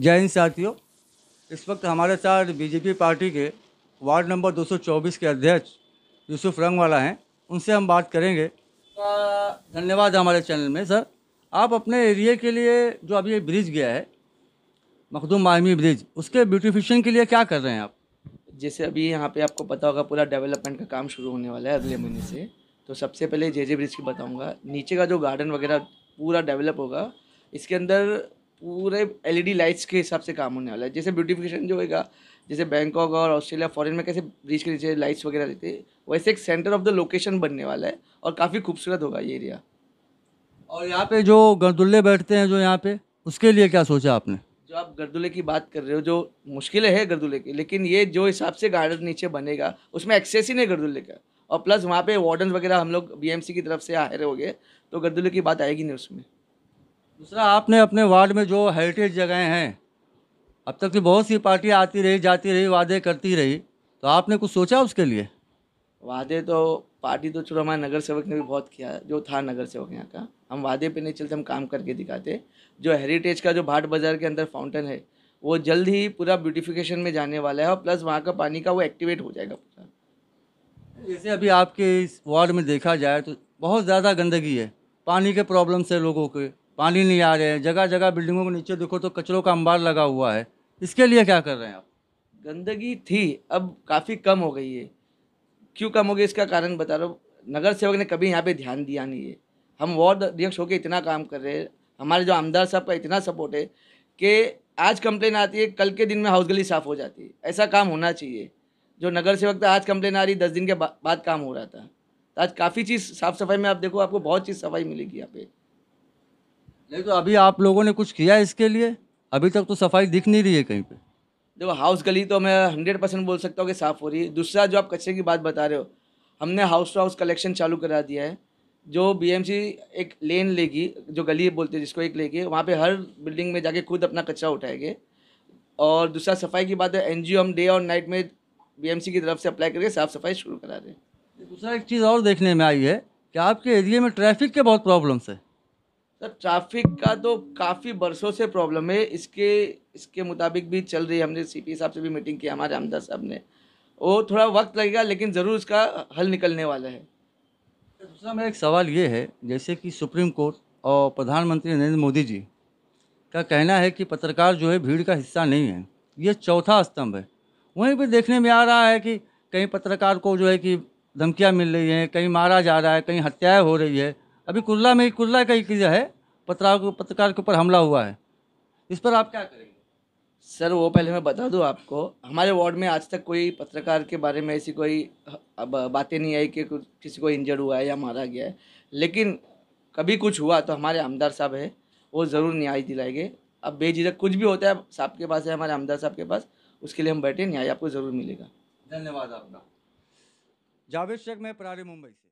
जय हिंद साथियों इस वक्त हमारे साथ बीजेपी पार्टी के वार्ड नंबर 224 के अध्यक्ष यूसुफ रंग वाला हैं उनसे हम बात करेंगे धन्यवाद हमारे चैनल में सर आप अपने एरिए के लिए जो अभी ब्रिज गया है मखदूम माहमी ब्रिज उसके ब्यूटिफिकेशन के लिए क्या कर रहे हैं आप जैसे अभी यहाँ पे आपको पता होगा पूरा डेवलपमेंट का काम शुरू होने वाला है अगले महीने से तो सबसे पहले जे जे ब्रिज की बताऊँगा नीचे का जो गार्डन वगैरह पूरा डेवलप होगा इसके अंदर पूरे एलईडी लाइट्स e के हिसाब से काम होने वाला है जैसे ब्यूटिफिकेशन जो होगा जैसे बैंकॉक और ऑस्ट्रेलिया फॉरेन में कैसे ब्रिज के नीचे लाइट्स वगैरह रहते हैं वैसे एक सेंटर ऑफ द लोकेशन बनने वाला है और काफ़ी खूबसूरत होगा ये एरिया और यहाँ पे जो गर्दुल्ले बैठते हैं जो यहाँ पे उसके लिए क्या सोचा आपने जो आप गर्दुल्ले की बात कर रहे हो जो मुश्किलें है गर्दुल्ले की लेकिन ये जो हिसाब से गार्डन नीचे बनेगा उसमें एक्सेस ही नहीं गर्दुल्ले का और प्लस वहाँ पे वार्डन वगैरह हम लोग बी की तरफ से रहे हो गए तो गर्दुल्ले की बात आएगी नहीं उसमें दूसरा आपने अपने वार्ड में जो हेरिटेज जगहें हैं अब तक की बहुत सी पार्टियाँ आती रही जाती रही वादे करती रही तो आपने कुछ सोचा उसके लिए वादे तो पार्टी तो चलो हमारे नगर सेवक ने भी बहुत किया जो था नगर सेवक यहाँ का हम वादे पे नहीं चलते हम काम करके दिखाते जो हेरिटेज का जो भाट बाज़ार के अंदर फाउंटेन है वो जल्द ही पूरा ब्यूटिफिकेशन में जाने वाला है और प्लस वहाँ का पानी का वो एक्टिवेट हो जाएगा पूरा जैसे अभी आपके इस वार्ड में देखा जाए तो बहुत ज़्यादा गंदगी है पानी के प्रॉब्लम से लोगों के पानी नहीं आ रहे हैं जगह जगह बिल्डिंगों के नीचे देखो तो कचरों का अंबार लगा हुआ है इसके लिए क्या कर रहे हैं आप गंदगी थी अब काफ़ी कम हो गई है क्यों कम हो गई इसका कारण बता रहा हूँ नगर सेवक ने कभी यहाँ पे ध्यान दिया नहीं है हम वार्ड अध्यक्ष होकर इतना काम कर रहे हैं हमारे जो आमदार साहब का इतना सपोर्ट है कि आज कंप्लेन आती है कल के दिन में हाउस गली साफ़ हो जाती है ऐसा काम होना चाहिए जो नगर सेवक था आज कंप्लेन आ रही दस दिन के बाद काम हो रहा था तो आज काफ़ी चीज़ साफ़ सफाई में आप देखो आपको बहुत चीज़ सफाई मिलेगी यहाँ पर नहीं तो अभी आप लोगों ने कुछ किया इसके लिए अभी तक तो सफाई दिख नहीं रही है कहीं पे देखो हाउस गली तो मैं हंड्रेड परसेंट बोल सकता हूँ कि साफ़ हो रही है दूसरा जो आप कचरे की बात बता रहे हो हमने हाउस टू हाउस कलेक्शन चालू करा दिया है जो बी एक लेन लेगी जो गली बोलते हैं जिसको एक लेगी वहाँ पर हर बिल्डिंग में जाके खुद अपना कचरा उठाएंगे और दूसरा सफाई की बात है एन हम डे और नाइट में बी की तरफ से अप्लाई करके साफ़ सफाई शुरू करा रहे हैं दूसरा एक चीज़ और देखने में आई है कि आपके एरिए में ट्रैफिक के बहुत प्रॉब्लम्स है सर ट्रैफिक का तो काफ़ी बरसों से प्रॉब्लम है इसके इसके मुताबिक भी चल रही है हमने सी साहब से भी मीटिंग की हमारे आमदार साहब ने वो थोड़ा वक्त लगेगा लेकिन ज़रूर इसका हल निकलने वाला है दूसरा मेरा एक सवाल ये है जैसे कि सुप्रीम कोर्ट और प्रधानमंत्री नरेंद्र मोदी जी का कहना है कि पत्रकार जो है भीड़ का हिस्सा नहीं है ये चौथा स्तंभ है वहीं पर देखने में आ रहा है कि कहीं पत्रकार को जो है कि धमकियाँ मिल रही हैं कहीं मारा जा रहा है कहीं हत्याएँ हो रही है अभी कुरला में कुरला का एक है पत्राव पत्रकार के ऊपर हमला हुआ है इस पर आप क्या करेंगे सर वो पहले मैं बता दूं आपको हमारे वार्ड में आज तक कोई पत्रकार के बारे में ऐसी कोई बातें नहीं आई कि किसी को इंजर्ड हुआ है या मारा गया है लेकिन कभी कुछ हुआ तो हमारे आमदार साहब है वो ज़रूर न्याय दिलाएंगे अब बेझिझक कुछ भी होता है साहब के पास है हमारे आमदार साहब के पास उसके लिए हम बैठे न्याय आपको ज़रूर मिलेगा धन्यवाद आपका जावेद शेख मैं प्रारे मुंबई से